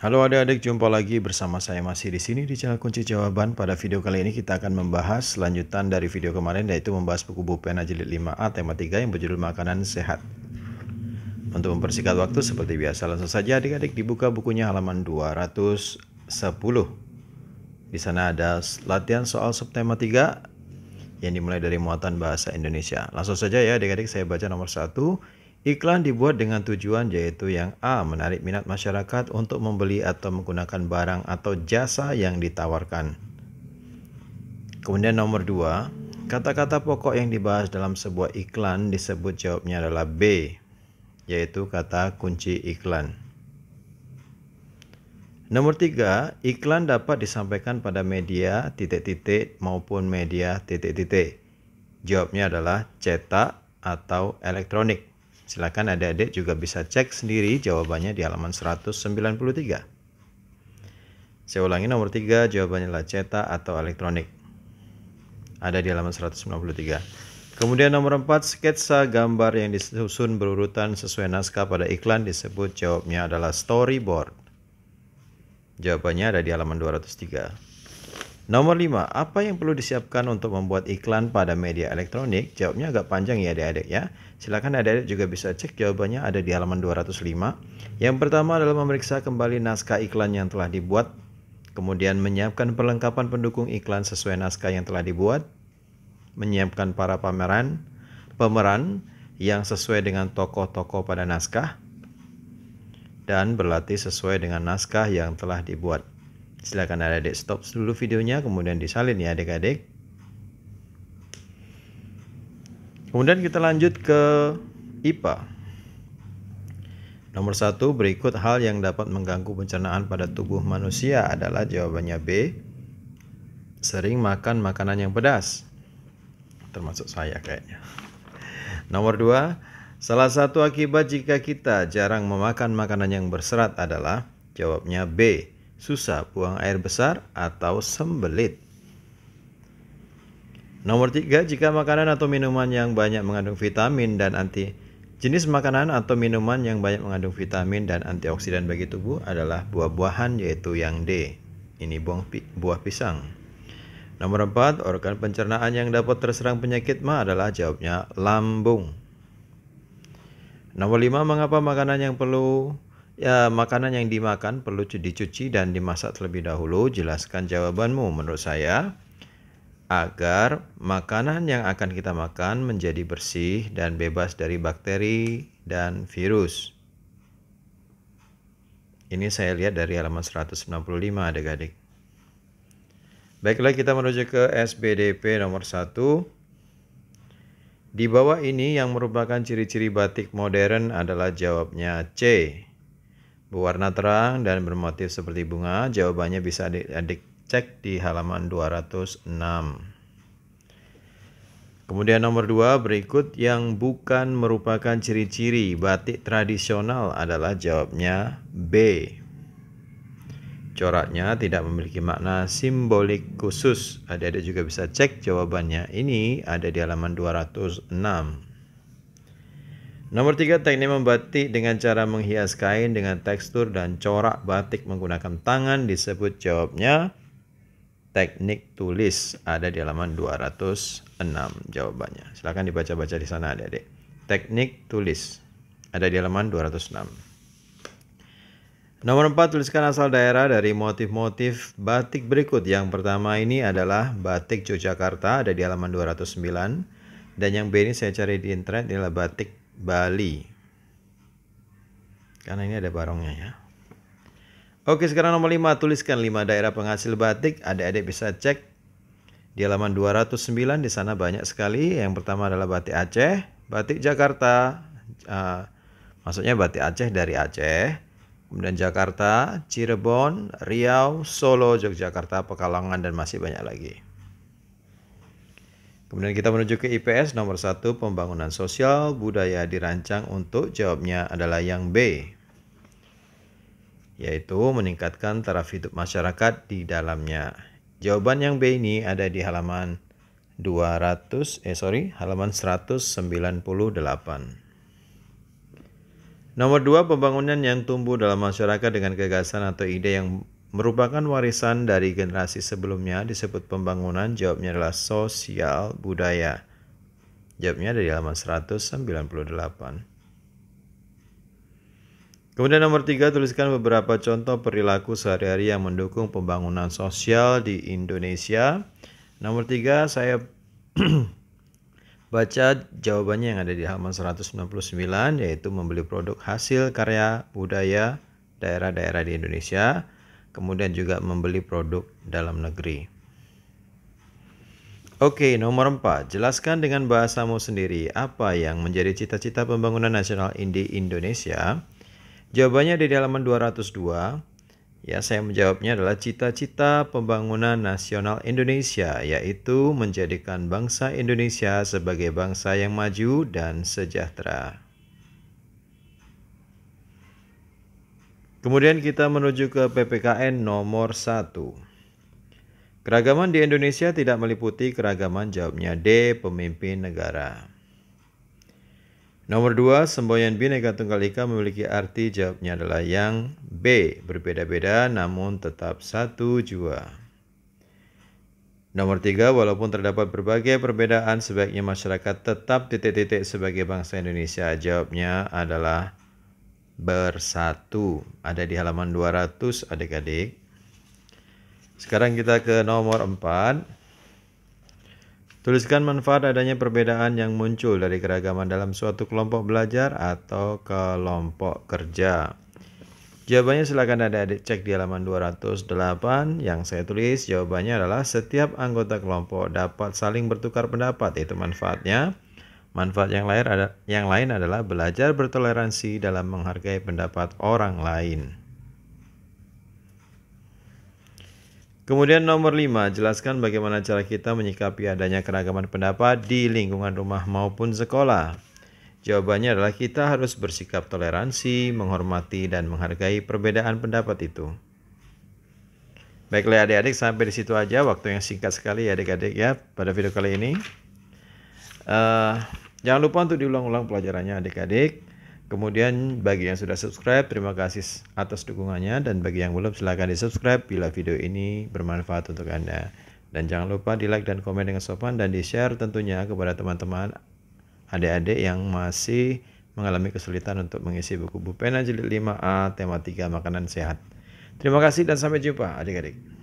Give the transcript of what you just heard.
Halo adik-adik, jumpa lagi bersama saya masih di sini di channel Kunci Jawaban. Pada video kali ini kita akan membahas lanjutan dari video kemarin yaitu membahas buku Bupena Jilid 5A tema 3 yang berjudul Makanan Sehat. Untuk mempersingkat waktu seperti biasa langsung saja adik-adik dibuka bukunya halaman 210. Di sana ada latihan soal subtema 3 yang dimulai dari muatan bahasa Indonesia. Langsung saja ya adik-adik saya baca nomor 1 Iklan dibuat dengan tujuan yaitu yang A. Menarik minat masyarakat untuk membeli atau menggunakan barang atau jasa yang ditawarkan. Kemudian nomor 2, kata-kata pokok yang dibahas dalam sebuah iklan disebut jawabnya adalah B, yaitu kata kunci iklan. Nomor 3, iklan dapat disampaikan pada media titik-titik maupun media titik-titik. Jawabnya adalah cetak atau elektronik. Silakan adik-adik juga bisa cek sendiri jawabannya di halaman 193. Saya ulangi nomor 3, jawabannya adalah cetak atau elektronik. Ada di halaman 193. Kemudian nomor 4, sketsa gambar yang disusun berurutan sesuai naskah pada iklan disebut jawabnya adalah storyboard. Jawabannya ada di halaman 203. Nomor 5, apa yang perlu disiapkan untuk membuat iklan pada media elektronik? Jawabnya agak panjang ya adik-adik ya. Silakan adik-adik juga bisa cek jawabannya ada di halaman 205. Yang pertama adalah memeriksa kembali naskah iklan yang telah dibuat, kemudian menyiapkan perlengkapan pendukung iklan sesuai naskah yang telah dibuat, menyiapkan para pameran, pemeran yang sesuai dengan tokoh-tokoh pada naskah, dan berlatih sesuai dengan naskah yang telah dibuat. Silahkan adik-adik stop dulu videonya, kemudian disalin ya adik-adik. Kemudian kita lanjut ke IPA. Nomor satu berikut hal yang dapat mengganggu pencernaan pada tubuh manusia adalah jawabannya B. Sering makan makanan yang pedas. Termasuk saya kayaknya. Nomor dua, salah satu akibat jika kita jarang memakan makanan yang berserat adalah jawabnya B susah buang air besar atau sembelit. Nomor tiga, jika makanan atau minuman yang banyak mengandung vitamin dan anti jenis makanan atau minuman yang banyak mengandung vitamin dan antioksidan bagi tubuh adalah buah-buahan yaitu yang D. Ini buah, buah pisang. Nomor empat, organ pencernaan yang dapat terserang penyakit ma adalah jawabnya lambung. Nomor lima, mengapa makanan yang perlu Ya, makanan yang dimakan perlu dicuci dan dimasak terlebih dahulu. Jelaskan jawabanmu menurut saya agar makanan yang akan kita makan menjadi bersih dan bebas dari bakteri dan virus. Ini saya lihat dari halaman 165 Adik-adik. Baiklah kita menuju ke SBDP nomor 1. Di bawah ini yang merupakan ciri-ciri batik modern adalah jawabnya C. Berwarna terang dan bermotif seperti bunga, jawabannya bisa adik-adik cek di halaman 206. Kemudian nomor dua berikut yang bukan merupakan ciri-ciri batik tradisional adalah jawabnya B. Coraknya tidak memiliki makna simbolik khusus. Ada-ada juga bisa cek jawabannya. Ini ada di halaman 206. Nomor tiga, teknik membatik dengan cara menghias kain dengan tekstur dan corak batik menggunakan tangan disebut jawabnya teknik tulis. Ada di halaman 206 jawabannya. Silahkan dibaca-baca di sana adik-adik. Teknik tulis. Ada di halaman 206. Nomor empat tuliskan asal daerah dari motif-motif batik berikut. Yang pertama ini adalah batik Yogyakarta, ada di halaman 209. Dan yang B ini saya cari di internet adalah batik Bali karena ini ada barongnya ya Oke sekarang nomor 5 tuliskan 5 daerah penghasil batik adik-adik bisa cek di halaman 209 di sana banyak sekali yang pertama adalah batik Aceh batik Jakarta uh, maksudnya batik Aceh dari Aceh kemudian Jakarta, Cirebon, Riau, Solo, Yogyakarta, Pekalongan, dan masih banyak lagi. Kemudian kita menuju ke IPS nomor 1 pembangunan sosial budaya dirancang untuk jawabnya adalah yang B yaitu meningkatkan taraf hidup masyarakat di dalamnya. Jawaban yang B ini ada di halaman 200 eh sorry halaman 198. Nomor 2 pembangunan yang tumbuh dalam masyarakat dengan gagasan atau ide yang merupakan warisan dari generasi sebelumnya disebut pembangunan jawabnya adalah sosial budaya jawabnya dari halaman 198 kemudian nomor tiga tuliskan beberapa contoh perilaku sehari-hari yang mendukung pembangunan sosial di Indonesia nomor tiga saya baca jawabannya yang ada di halaman 199 yaitu membeli produk hasil karya budaya daerah-daerah di Indonesia kemudian juga membeli produk dalam negeri. Oke, nomor 4. Jelaskan dengan bahasamu sendiri apa yang menjadi cita-cita pembangunan nasional di Indonesia. Jawabannya di halaman 202. Ya, saya menjawabnya adalah cita-cita pembangunan nasional Indonesia, yaitu menjadikan bangsa Indonesia sebagai bangsa yang maju dan sejahtera. Kemudian kita menuju ke PPKN nomor 1. Keragaman di Indonesia tidak meliputi keragaman jawabnya D, pemimpin negara. Nomor 2, semboyan Bhinneka Tunggal Ika memiliki arti jawabnya adalah yang B, berbeda-beda namun tetap satu jua. Nomor 3, walaupun terdapat berbagai perbedaan, sebaiknya masyarakat tetap titik-titik sebagai bangsa Indonesia. Jawabnya adalah bersatu. Ada di halaman 200 adik-adik. Sekarang kita ke nomor 4. Tuliskan manfaat adanya perbedaan yang muncul dari keragaman dalam suatu kelompok belajar atau kelompok kerja. Jawabannya silakan adik-adik cek di halaman 208 yang saya tulis. Jawabannya adalah setiap anggota kelompok dapat saling bertukar pendapat, itu manfaatnya. Manfaat yang lain, ada, yang lain adalah belajar bertoleransi dalam menghargai pendapat orang lain. Kemudian nomor 5, jelaskan bagaimana cara kita menyikapi adanya keragaman pendapat di lingkungan rumah maupun sekolah. Jawabannya adalah kita harus bersikap toleransi, menghormati, dan menghargai perbedaan pendapat itu. Baiklah adik-adik sampai di situ aja waktu yang singkat sekali ya adik-adik ya pada video kali ini. Uh, jangan lupa untuk diulang-ulang pelajarannya adik-adik. Kemudian bagi yang sudah subscribe, terima kasih atas dukungannya. Dan bagi yang belum, silahkan di-subscribe bila video ini bermanfaat untuk Anda. Dan jangan lupa di-like dan komen dengan sopan dan di-share tentunya kepada teman-teman adik-adik yang masih mengalami kesulitan untuk mengisi buku Bupena Jilid 5A Tema 3 Makanan Sehat. Terima kasih dan sampai jumpa adik-adik.